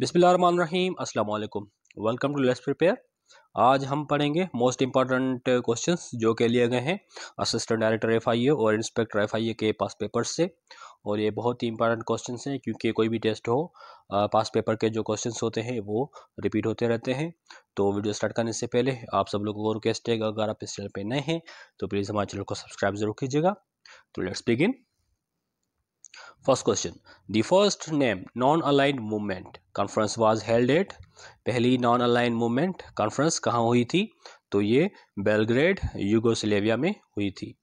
बिसमीम अल्लाम welcome to let's prepare आज हम पढ़ेंगे मोस्ट इंपॉर्टेंट क्वेश्चंस जो के लिए गए हैं assistant director F I A और इंस्पेक्टर एफ आई ए के पास पेपर से और ये बहुत ही इंपॉर्टेंट क्वेश्चंस हैं क्योंकि कोई भी टेस्ट हो पास पेपर के जो क्वेश्चंस होते हैं वो रिपीट होते रहते हैं तो वीडियो स्टार्ट करने से पहले आप सब लोगों को रिक्वेस्ट है अगर आप इस चैनल पर नए हैं तो प्लीज़ हमारे चैनल को सब्सक्राइब जरूर कीजिएगा तो let's begin first question the first name non aligned movement conference was held at पहली नॉन-अलाइन मूवमेंट कॉन्फ्रेंस कहाँ हुई थी तो ये बेलग्रेड यूगोसलेविया में हुई थी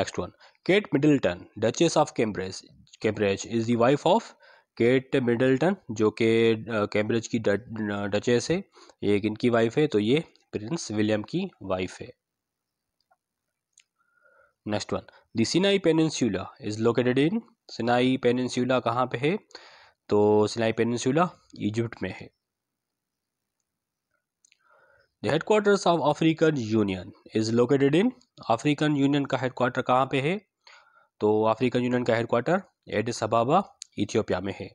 next one Kate Middleton Duchess of Cambridge Cambridge is the wife of Kate Middleton जो कि कैम्ब्रिज की डचेस है ये इनकी वाइफ है तो ये प्रिंस विलियम की वाइफ है next one the Sinai peninsula is located in Sinai peninsula कहाँ पे है तो सिनाई पेनसुला इजिप्ट में है the headquarters of African Union is located in African Union का हेडकोार्टर कहाँ पे है तो अफ्रीकन यूनियन का हेडकोार्टर एडिस अबाबा इथियोपिया में है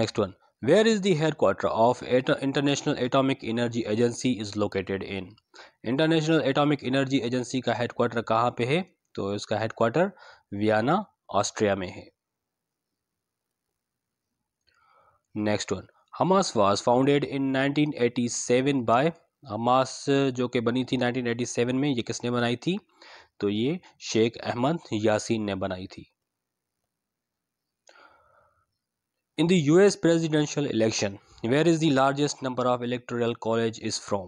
next one Where is the headquarters of Ato International Atomic Energy Agency is located in? International Atomic Energy Agency का headquarter कहाँ पे है तो इसका headquarter वियना ऑस्ट्रिया में है next one Hamas was founded in 1987 by Hamas जो कि बनी थी 1987 में ये किसने बनाई थी तो ये शेख अहमद यासीन ने बनाई थी In the US presidential election, where is the largest number of electoral college is from?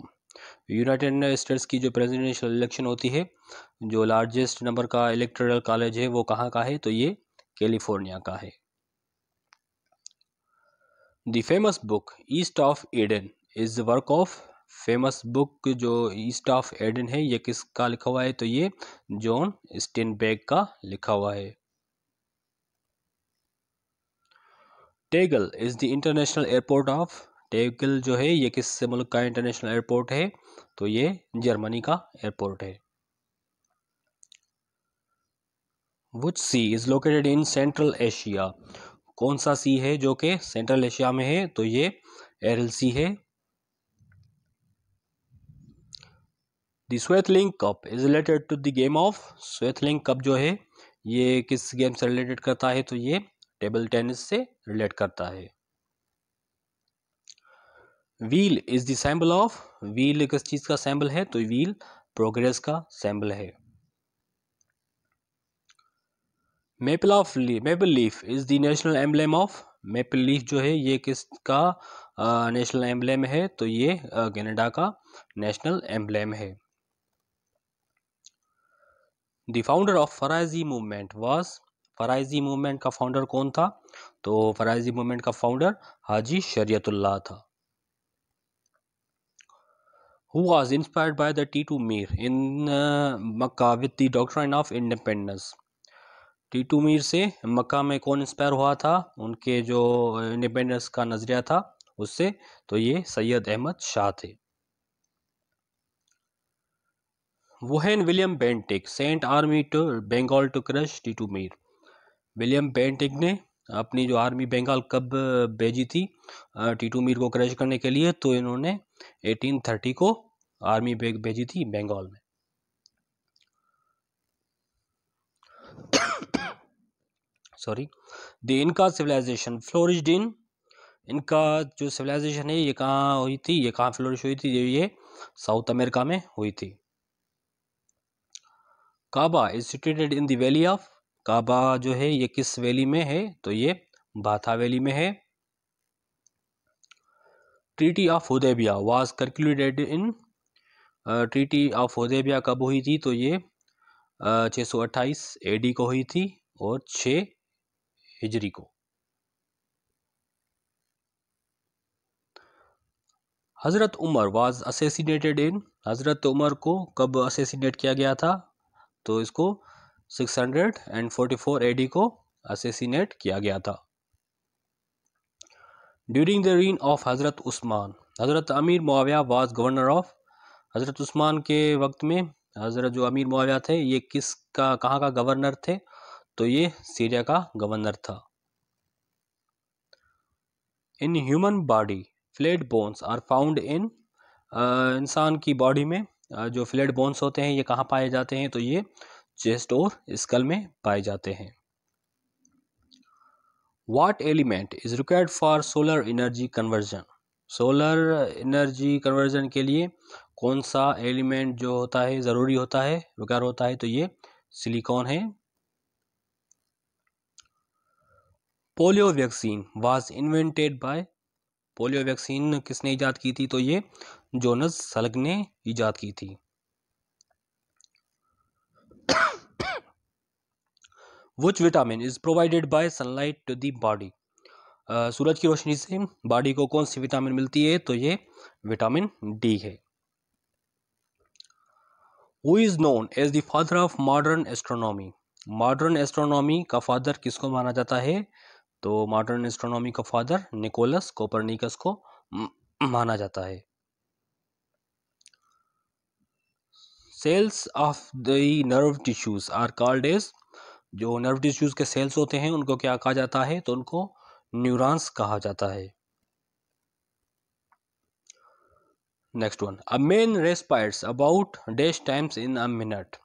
United States की जो प्रेजिडेंशियल इलेक्शन होती है जो लार्जेस्ट नंबर का इलेक्टोरल कॉलेज है वो कहाँ का है तो ये कैलिफोर्निया का है the famous book East of Eden is the work of famous book जो ईस्ट ऑफ एडन है ये किसका लिखा हुआ है तो ये जॉन स्टेनबेग का लिखा हुआ है Tegel is the international airport of Tegel जो है ये किस मुल्क का इंटरनेशनल एयरपोर्ट है तो ये जर्मनी का एयरपोर्ट है which sea is located in Central Asia कौन सा सी है जो कि सेंट्रल एशिया में है तो ये एरल सी है Swaythling cup is related to the game of Swaythling cup जो है ये किस गेम से रिलेटेड करता है तो ये टेबल टेनिस से रिलेट करता है wheel is the symbol of wheel किस चीज़ का सैम्बल है तो व्हील प्रोग्रेस का सैम्बल है maple of maple leaf is the national emblem of maple leaf जो है ये किसका नेशनल एम्बलेम है तो ये कनाडा का नेशनल एम्बलेम है the founder of Faraizi movement was Faraizi movement का फाउंडर कौन था तो फ़राइज़ी मूवमेंट का फाउंडर हाजी शरीयतुल्लाह था who was inspired by the T2 Mir in uh, Makkah with the doctrine of independence. Titu Mir से मक्का में कौन इंस्पायर हुआ था उनके जो इंडिपेंडेंस uh, का नज़रिया था उससे तो ये सैयद अहमद शाह थे whom William Bentinck sent army to Bengal to crush Titu Mir William Bentinck ने अपनी जो आर्मी बंगाल कब भेजी थी टीटू मीर को क्रैश करने के लिए तो इन्होंने 1830 को आर्मी बेग भेजी थी बंगाल में sorry the Inca civilisation flourish in Inca जो सिविलाइजेशन है ये कहाँ हुई थी ये कहाँ फ्लोरिश हुई थी ये साउथ अमेरिका में हुई थी Kaaba is sited in the valley of Kaaba जो है ये किस वैली में है तो ये बाथा वैली में है treaty of Hudaibiya was calculated in treaty of Hudaibiya कब हुई थी तो ये छः सौ अट्ठाईस एडी को हुई थी और छः हिजरी को हज़रत उमर वाज असेसिनेटेड इन हज़रत उमर को कब असेसिनेट किया गया था तो इसको 644 एडी को असेसिनेट किया गया था ड्यूरिंग द रीन ऑफ हज़रत उस्मान हज़रत अमीर मुआविया वाज गवर्नर ऑफ हज़रत उस्मान के वक्त में हज़रत जो अमीर मुआविया थे ये किस का कहाँ का गवर्नर थे तो ये सीरिया का गवर्नर था in human body flat bones are found in इंसान की बॉडी में uh, जो फ्लेट बोन्स होते हैं ये कहाँ पाए जाते हैं तो ये चेस्ट और स्कल में पाए जाते हैं what element is required for solar energy conversion solar energy conversion के लिए कौन सा एलिमेंट जो होता है ज़रूरी होता है रिक्वायर होता है तो ये सिलिकॉन है polio vaccine was invented by polio vaccine किसने ईजाद की थी तो ये जोनस सलग ने ईजाद की थी which vitamin is provided by sunlight to the body सूरज की रोशनी से बॉडी को कौन सी विटामिन मिलती है तो ये विटामिन डी है who is known as the father of modern astronomy modern astronomy का फादर किसको माना जाता है तो मॉडर्न एस्ट्रोनॉमी का फादर निकोलस कोपरनिकस को माना जाता है cells of the nerve tissues are called as जो नर्व टिश्यूज़ के सेल्स होते हैं उनको क्या कहा जाता है तो उनको न्यूरॉन्स कहा जाता है next one a man respires about dash times in a minute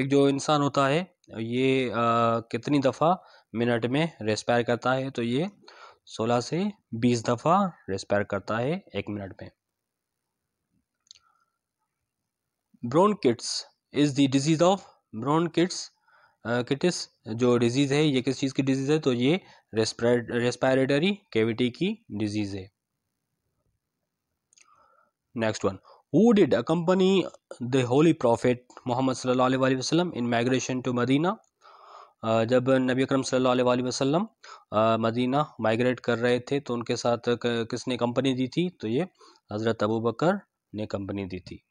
एक जो इंसान होता है ये आ, कितनी दफ़ा मिनट में रेस्पायर करता है तो ये सोलह से बीस दफ़ा रेस्पायर करता है एक मिनट में bronchitis is the disease of bronchitis किटिस जो डिजीज़ है ये किस चीज़ की डिजीज़ है तो ये रेस्पायरेटरी कैविटी की डिजीज़ है next one who did accompany the holy prophet Muhammad सल्ला वसलम इन माइग्रेशन टू मदीना जब नबी अक्रम सल्लल्लाहु वसलम मदीना माइग्रेट कर रहे थे तो उनके साथ किसने कंपनी दी थी तो ये हज़रत अबू बकर ने कंपनी दी थी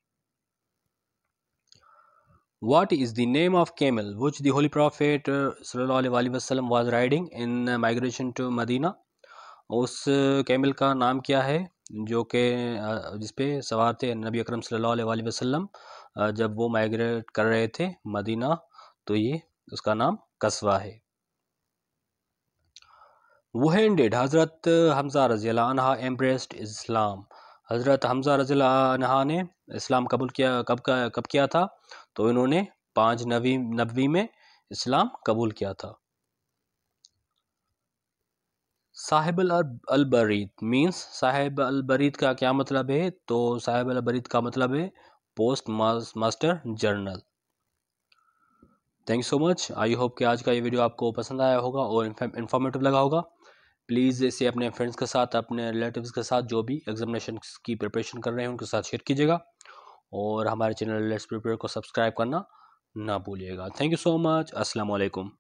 What is the name of camel which the Holy Prophet वसल्लम uh, was riding in uh, migration to Medina? उस कैमल uh, का नाम क्या है जो कि जिसपे पे सवार थे नबी अक्रम सल्लल्लाहु अलैहि जब वो माइग्रेट कर रहे थे मदीना तो ये उसका नाम कस्बा है वुहेन डेड हज़रत हमजा रजीला एम्ब्रेस्ड इस्लाम हज़रत हमज़ा रज़ी अनहा ने इस्लाम कबूल किया कब का कब किया था तो इन्होंने पाँच नबी नबी में इस्लाम कबूल किया था साहिब बरीद मीन्स साहिब अलबरीद का क्या मतलब है तो साहिब बरीद का मतलब है post master general thank so much I hope कि आज का ये वीडियो आपको पसंद आया होगा और इन्फॉर्मेटिव लगा होगा प्लीज़ इसे अपने फ्रेंड्स के साथ अपने रिलेटिव्स के साथ जो भी एग्जामिनेशन की प्रिपरेशन कर रहे हैं उनके साथ शेयर कीजिएगा और हमारे चैनल लेट्स प्रिपेयर को सब्सक्राइब करना ना भूलिएगा थैंक यू सो मच असलकुम